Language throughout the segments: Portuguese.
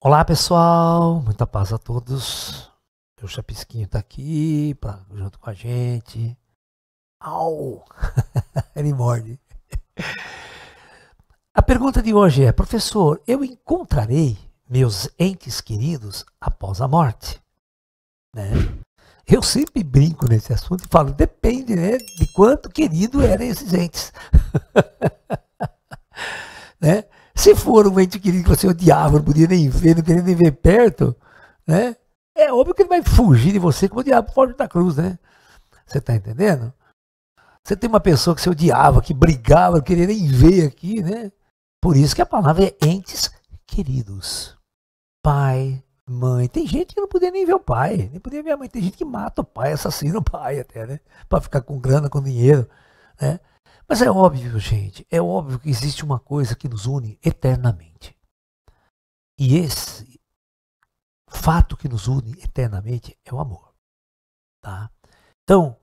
Olá pessoal, muita paz a todos. O Chapisquinho tá aqui pra, junto com a gente. Au! Ele morde. A pergunta de hoje é: professor, eu encontrarei meus entes queridos após a morte? Né? Eu sempre brinco nesse assunto e falo, depende né, de quanto querido eram esses entes. né? Se for um ente querido que você odiava, não podia nem ver, não queria nem ver perto, né? é óbvio que ele vai fugir de você como o diabo foge da cruz, né? Você está entendendo? Você tem uma pessoa que você odiava, que brigava, não queria nem ver aqui, né? Por isso que a palavra é entes queridos mãe. Tem gente que não podia nem ver o pai, nem podia ver a mãe. Tem gente que mata o pai, assassina o pai até, né? Para ficar com grana, com dinheiro, né? Mas é óbvio, gente, é óbvio que existe uma coisa que nos une eternamente. E esse fato que nos une eternamente é o amor, tá? Então,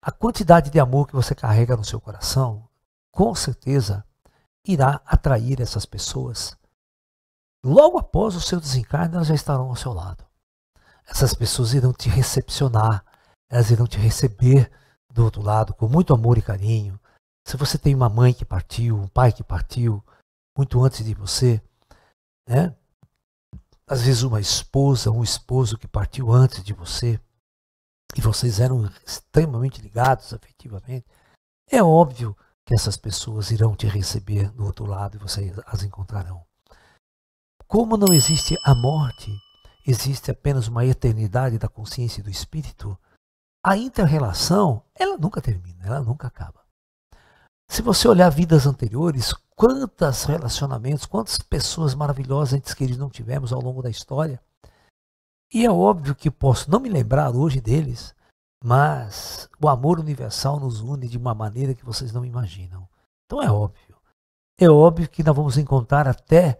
a quantidade de amor que você carrega no seu coração, com certeza, irá atrair essas pessoas Logo após o seu desencarne, elas já estarão ao seu lado. Essas pessoas irão te recepcionar, elas irão te receber do outro lado com muito amor e carinho. Se você tem uma mãe que partiu, um pai que partiu, muito antes de você, né? às vezes uma esposa, um esposo que partiu antes de você, e vocês eram extremamente ligados afetivamente, é óbvio que essas pessoas irão te receber do outro lado e vocês as encontrarão. Como não existe a morte, existe apenas uma eternidade da consciência e do espírito, a interrelação, ela nunca termina, ela nunca acaba. Se você olhar vidas anteriores, quantos relacionamentos, quantas pessoas maravilhosas, antes que eles não tivemos ao longo da história. E é óbvio que posso não me lembrar hoje deles, mas o amor universal nos une de uma maneira que vocês não imaginam. Então é óbvio. É óbvio que nós vamos encontrar até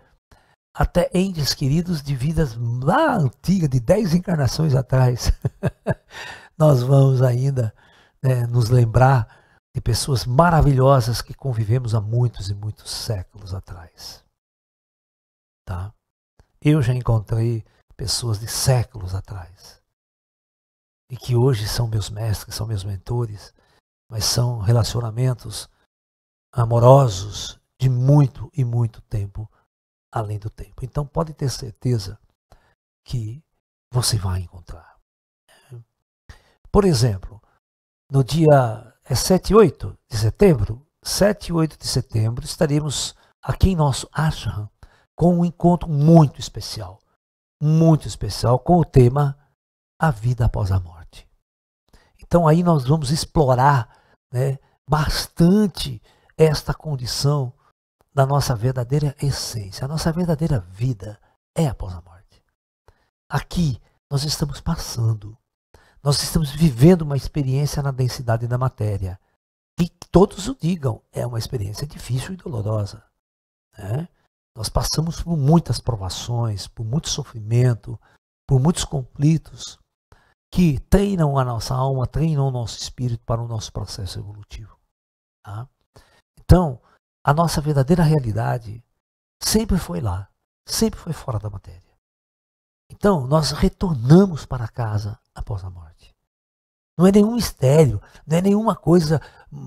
até entes queridos de vidas lá antigas, de dez encarnações atrás. Nós vamos ainda né, nos lembrar de pessoas maravilhosas que convivemos há muitos e muitos séculos atrás. Tá? Eu já encontrei pessoas de séculos atrás e que hoje são meus mestres, são meus mentores, mas são relacionamentos amorosos de muito e muito tempo além do tempo. Então pode ter certeza que você vai encontrar. Por exemplo, no dia é 7 e 8 de setembro, 7 e 8 de setembro, estaremos aqui em nosso ashram com um encontro muito especial, muito especial com o tema A Vida Após a Morte. Então aí nós vamos explorar né, bastante esta condição da nossa verdadeira essência. A nossa verdadeira vida é após a morte. Aqui nós estamos passando, nós estamos vivendo uma experiência na densidade da matéria. E todos o digam, é uma experiência difícil e dolorosa. Né? Nós passamos por muitas provações, por muito sofrimento, por muitos conflitos que treinam a nossa alma, treinam o nosso espírito para o nosso processo evolutivo. Tá? Então, a nossa verdadeira realidade sempre foi lá, sempre foi fora da matéria. Então, nós retornamos para casa após a morte. Não é nenhum mistério, não é nenhuma coisa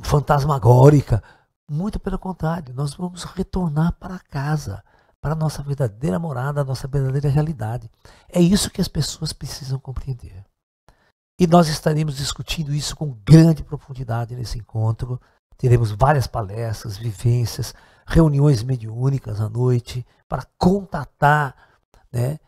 fantasmagórica. Muito pelo contrário, nós vamos retornar para casa, para a nossa verdadeira morada, a nossa verdadeira realidade. É isso que as pessoas precisam compreender. E nós estaremos discutindo isso com grande profundidade nesse encontro, Teremos várias palestras, vivências, reuniões mediúnicas à noite para contatar né,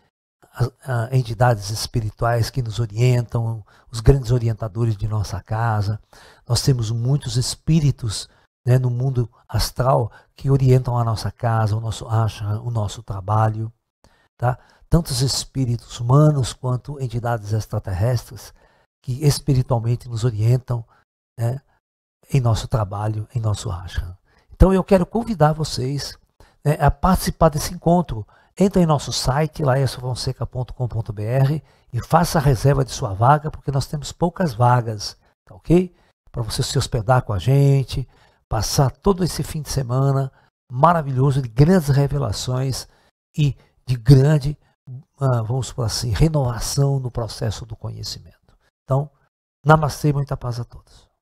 entidades espirituais que nos orientam, os grandes orientadores de nossa casa. Nós temos muitos espíritos né, no mundo astral que orientam a nossa casa, o nosso acha, o nosso trabalho. Tá? Tantos espíritos humanos quanto entidades extraterrestres que espiritualmente nos orientam né, em nosso trabalho, em nosso ashram. Então eu quero convidar vocês né, a participar desse encontro. Entre em nosso site, laessofonseca.com.br e faça a reserva de sua vaga, porque nós temos poucas vagas, tá ok? Para você se hospedar com a gente, passar todo esse fim de semana maravilhoso de grandes revelações e de grande, ah, vamos por assim, renovação no processo do conhecimento. Então, namastê, muita paz a todos.